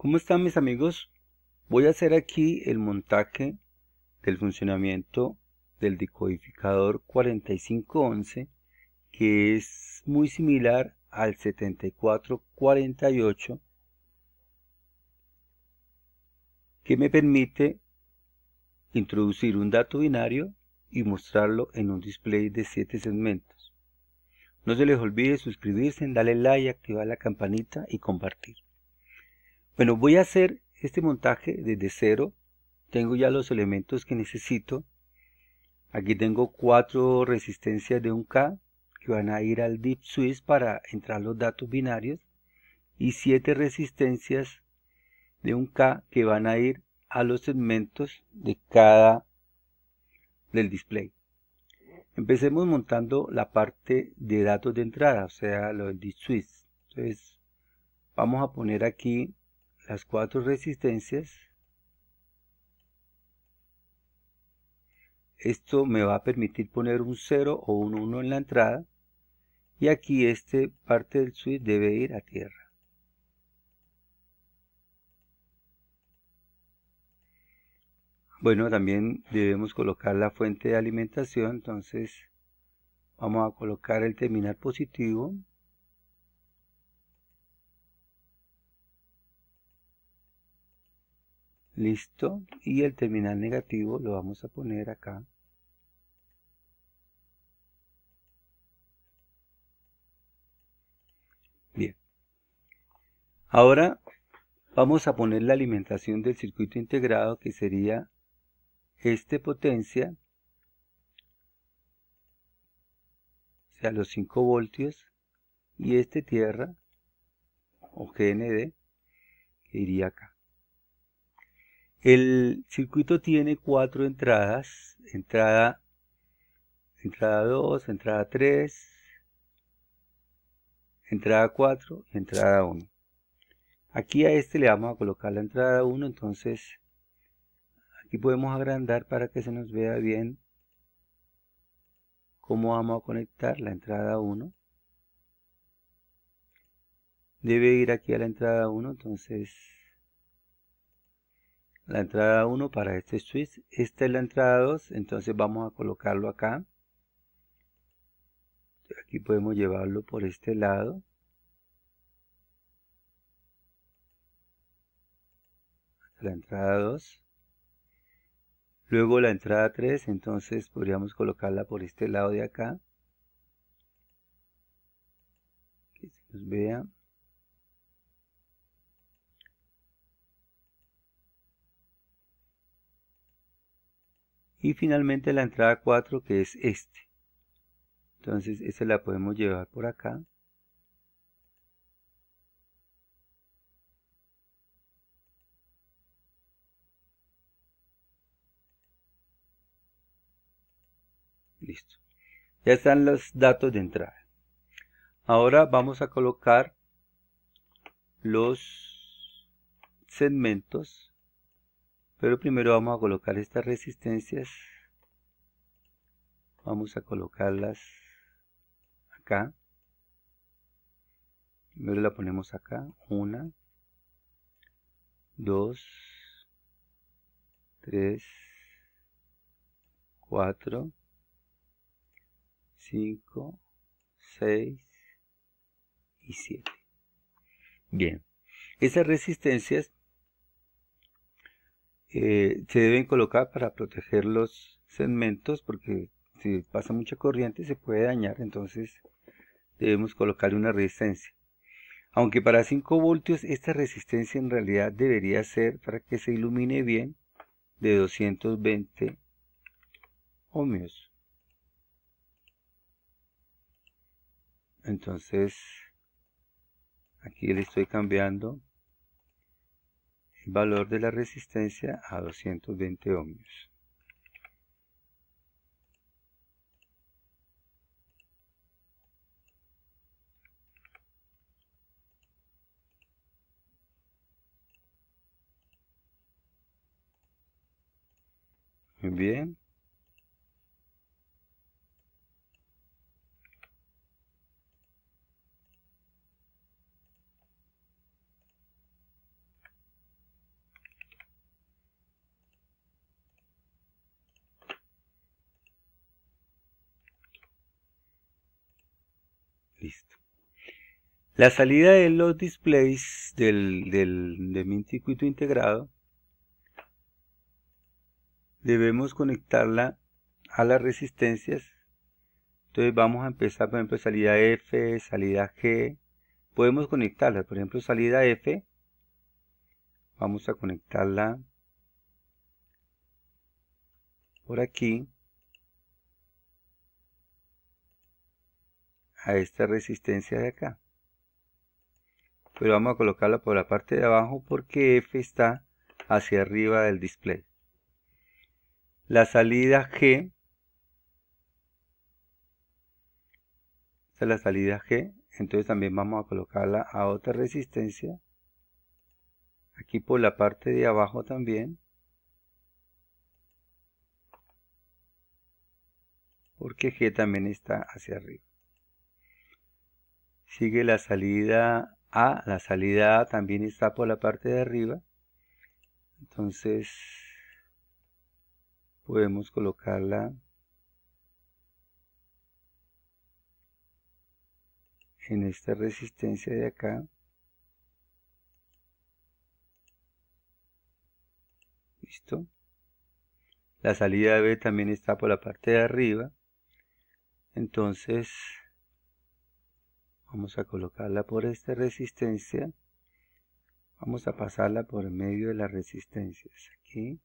¿Cómo están mis amigos? Voy a hacer aquí el montaje del funcionamiento del decodificador 4511 que es muy similar al 7448 que me permite introducir un dato binario y mostrarlo en un display de 7 segmentos. No se les olvide suscribirse, darle like, activar la campanita y compartir. Bueno, voy a hacer este montaje desde cero. Tengo ya los elementos que necesito. Aquí tengo cuatro resistencias de 1K que van a ir al Deep SWITCH para entrar los datos binarios y siete resistencias de 1K que van a ir a los segmentos de cada del display. Empecemos montando la parte de datos de entrada, o sea, lo del Deep Entonces, vamos a poner aquí las cuatro resistencias. Esto me va a permitir poner un 0 o un 1 en la entrada. Y aquí este parte del switch debe ir a tierra. Bueno, también debemos colocar la fuente de alimentación, entonces vamos a colocar el terminal positivo Listo. Y el terminal negativo lo vamos a poner acá. Bien. Ahora vamos a poner la alimentación del circuito integrado que sería este potencia, o sea, los 5 voltios, y este tierra, o GND, que iría acá. El circuito tiene cuatro entradas, entrada, entrada 2, entrada 3, entrada 4 y entrada 1. Aquí a este le vamos a colocar la entrada 1, entonces aquí podemos agrandar para que se nos vea bien cómo vamos a conectar la entrada 1 debe ir aquí a la entrada 1 entonces la entrada 1 para este switch. Esta es la entrada 2, entonces vamos a colocarlo acá. Aquí podemos llevarlo por este lado. la entrada 2. Luego la entrada 3, entonces podríamos colocarla por este lado de acá. Que se nos vea. y finalmente la entrada 4 que es este entonces esta la podemos llevar por acá listo ya están los datos de entrada ahora vamos a colocar los segmentos pero primero vamos a colocar estas resistencias. Vamos a colocarlas acá. Primero la ponemos acá. Una, dos, tres, cuatro, cinco, seis y siete. Bien. Esas resistencias eh, se deben colocar para proteger los segmentos porque si pasa mucha corriente se puede dañar, entonces debemos colocarle una resistencia. Aunque para 5 voltios esta resistencia en realidad debería ser, para que se ilumine bien, de 220 ohmios. Entonces, aquí le estoy cambiando valor de la resistencia a 220 ohmios. Muy bien. Listo. La salida de los displays del, de mi circuito integrado debemos conectarla a las resistencias. Entonces vamos a empezar, por ejemplo, salida F, salida G. Podemos conectarla, por ejemplo, salida F. Vamos a conectarla por aquí. a esta resistencia de acá. Pero vamos a colocarla por la parte de abajo porque F está hacia arriba del display. La salida G. Esta es la salida G. Entonces también vamos a colocarla a otra resistencia. Aquí por la parte de abajo también. Porque G también está hacia arriba sigue la salida A, la salida A también está por la parte de arriba, entonces podemos colocarla en esta resistencia de acá listo la salida B también está por la parte de arriba entonces vamos a colocarla por esta resistencia vamos a pasarla por medio de las resistencias aquí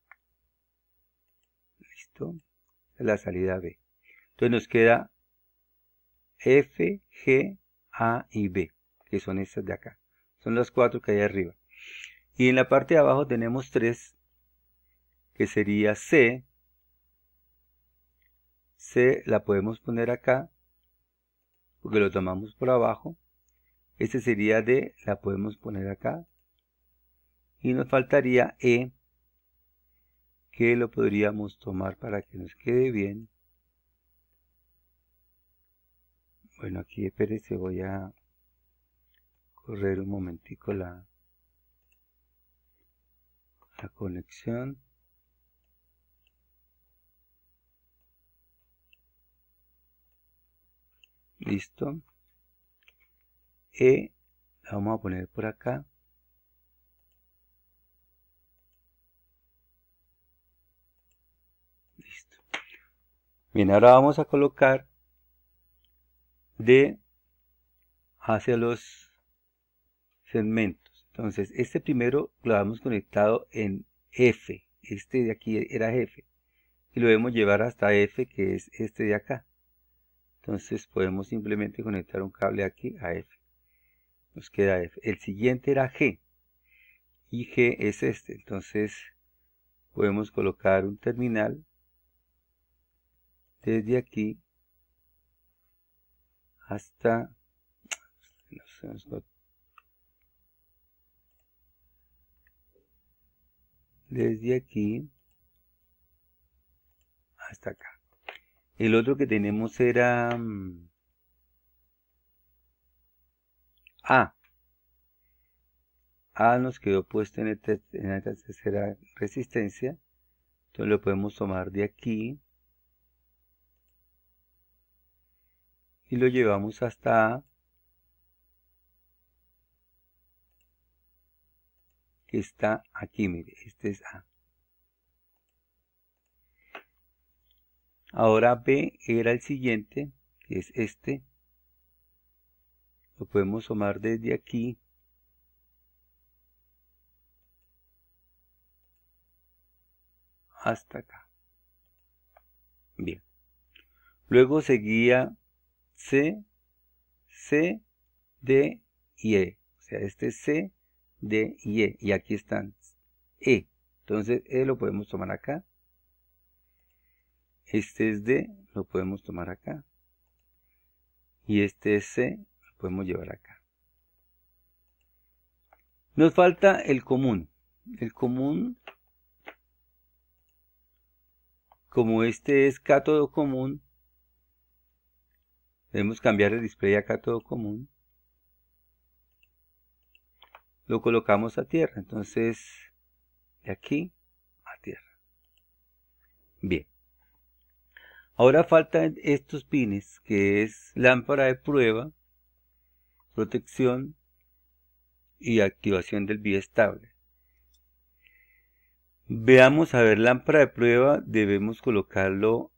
listo la salida B entonces nos queda F, G, A y B que son estas de acá son las cuatro que hay arriba y en la parte de abajo tenemos tres que sería C C la podemos poner acá porque lo tomamos por abajo. Este sería D, la podemos poner acá. Y nos faltaría E, que lo podríamos tomar para que nos quede bien. Bueno, aquí Se voy a correr un momentico la, la conexión. Listo. E la vamos a poner por acá. Listo. Bien, ahora vamos a colocar de hacia los segmentos. Entonces, este primero lo hemos conectado en F. Este de aquí era F. Y lo debemos llevar hasta F, que es este de acá. Entonces podemos simplemente conectar un cable aquí a F. Nos queda F. El siguiente era G. Y G es este. Entonces podemos colocar un terminal desde aquí hasta desde aquí hasta acá el otro que tenemos era... Mm, A. A nos quedó puesto en, la tercera resistencia. Entonces lo podemos tomar de aquí. Y lo llevamos hasta A. Que está aquí, mire, este es A. Ahora B era el siguiente, que es este. Lo podemos sumar desde aquí. Hasta acá. Bien. Luego seguía C, C, D y E. O sea, este es C, D y E. Y aquí están E. Entonces E lo podemos tomar acá este es D, lo podemos tomar acá. Y este es C, lo podemos llevar acá. Nos falta el común. El común, como este es cátodo común, debemos cambiar el display a cátodo común. Lo colocamos a tierra, entonces de aquí a tierra. Bien. Ahora faltan estos pines, que es lámpara de prueba, protección y activación del estable. Veamos, a ver, lámpara de prueba debemos colocarlo,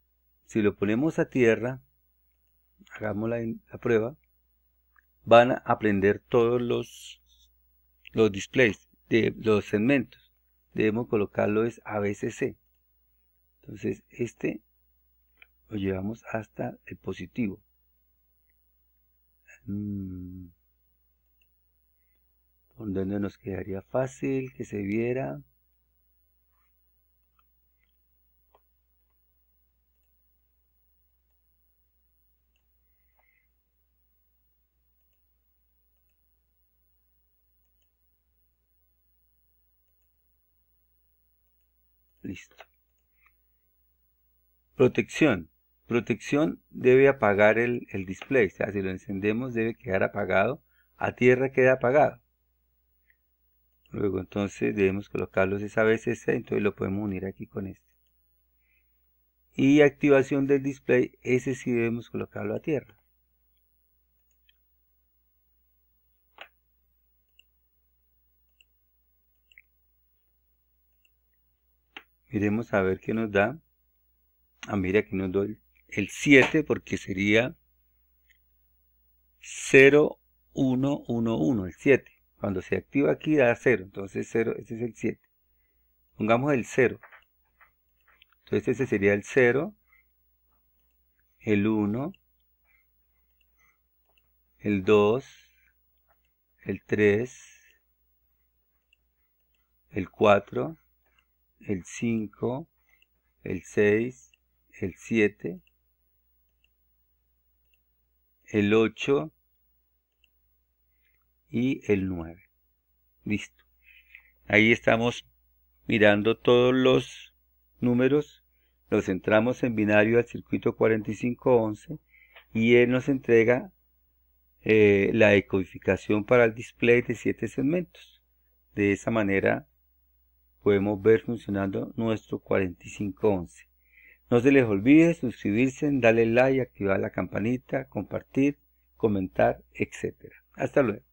si lo ponemos a tierra, hagamos la, la prueba, van a prender todos los, los displays, de los segmentos. Debemos colocarlo es ABCC. Entonces, este lo llevamos hasta el positivo. Mm. donde nos quedaría fácil que se viera. Listo. Protección. Protección debe apagar el, display, o sea, si lo encendemos debe quedar apagado, a tierra queda apagado. Luego entonces debemos colocarlos esa vez este, entonces lo podemos unir aquí con este. Y activación del display, ese sí debemos colocarlo a tierra. Miremos a ver qué nos da. Ah, mira, que nos doy el 7 porque sería 0, 1, 1, 1, el 7. Cuando se activa aquí da 0, entonces 0, ese es el 7. Pongamos el 0. Entonces ese sería el 0, el 1, el 2, el 3, el 4, el 5, el 6, el 7, el 8 y el 9. Listo. Ahí estamos mirando todos los números, los entramos en binario al circuito 4511 y él nos entrega eh, la decodificación para el display de 7 segmentos. De esa manera podemos ver funcionando nuestro 4511. No se les olvide suscribirse, darle like, activar la campanita, compartir, comentar, etc. Hasta luego.